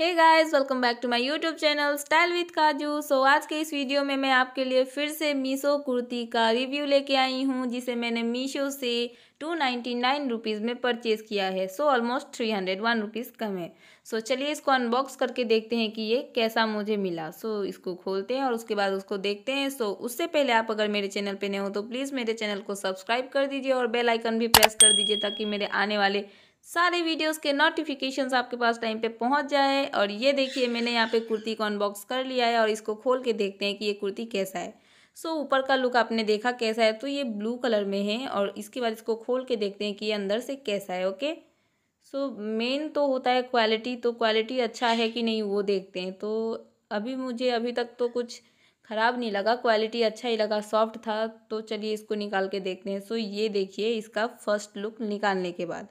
hey guys welcome back to my YouTube channel style with Kaju so आज के इस video में मैं आपके लिए फिर से मीशो कुर्ती का रिव्यू लेके आई हूँ जिसे मैंने मीशो से टू नाइन्टी नाइन रुपीज़ में परचेज़ किया है so almost three hundred one rupees कम है सो so, चलिए इसको अनबॉक्स करके देखते हैं कि ये कैसा मुझे मिला सो so, इसको खोलते हैं और उसके बाद उसको देखते हैं सो so, उससे पहले आप अगर मेरे चैनल पर नए हो तो प्लीज़ मेरे चैनल को सब्सक्राइब कर दीजिए और बेल आइकन भी प्रेस कर दीजिए ताकि मेरे आने वाले सारे वीडियोस के नोटिफिकेशंस आपके पास टाइम पे पहुंच जाए और ये देखिए मैंने यहाँ पे कुर्ती को अनबॉक्स कर लिया है और इसको खोल के देखते हैं कि ये कुर्ती कैसा है सो so, ऊपर का लुक आपने देखा कैसा है तो ये ब्लू कलर में है और इसके बाद इसको खोल के देखते हैं कि ये अंदर से कैसा है ओके सो so, मेन तो होता है क्वालिटी तो क्वालिटी अच्छा है कि नहीं वो देखते हैं तो अभी मुझे अभी तक तो कुछ ख़राब नहीं लगा क्वालिटी अच्छा ही लगा सॉफ्ट था तो चलिए इसको निकाल के देखते हैं सो so, ये देखिए इसका फर्स्ट लुक निकालने के बाद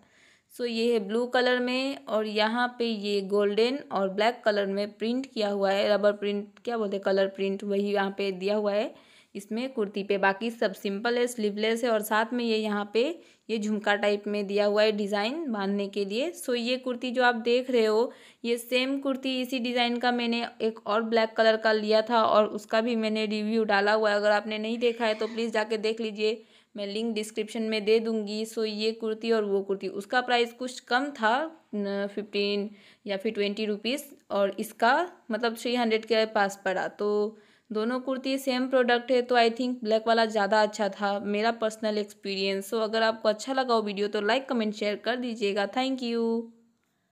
सो ये है ब्लू कलर में और यहाँ पे ये गोल्डन और ब्लैक कलर में प्रिंट किया हुआ है रबर प्रिंट क्या बोलते हैं कलर प्रिंट वही यहाँ पे दिया हुआ है इसमें कुर्ती पे बाकी सब सिंपल है स्लीवलेस है और साथ में ये यहाँ पे ये झुमका टाइप में दिया हुआ है डिज़ाइन बांधने के लिए सो ये कुर्ती जो आप देख रहे हो ये सेम कुर्ती इसी डिज़ाइन का मैंने एक और ब्लैक कलर का लिया था और उसका भी मैंने रिव्यू डाला हुआ है अगर आपने नहीं देखा है तो प्लीज़ जाके देख लीजिए मैं लिंक डिस्क्रिप्शन में दे दूंगी सो ये कुर्ती और वो कुर्ती उसका प्राइस कुछ कम था फिफ्टीन या फिर ट्वेंटी रुपीज़ और इसका मतलब थ्री हंड्रेड के पास पड़ा तो दोनों कुर्ती सेम प्रोडक्ट है तो आई थिंक ब्लैक वाला ज़्यादा अच्छा था मेरा पर्सनल एक्सपीरियंस सो अगर आपको अच्छा लगा हो वीडियो तो लाइक कमेंट शेयर कर दीजिएगा थैंक यू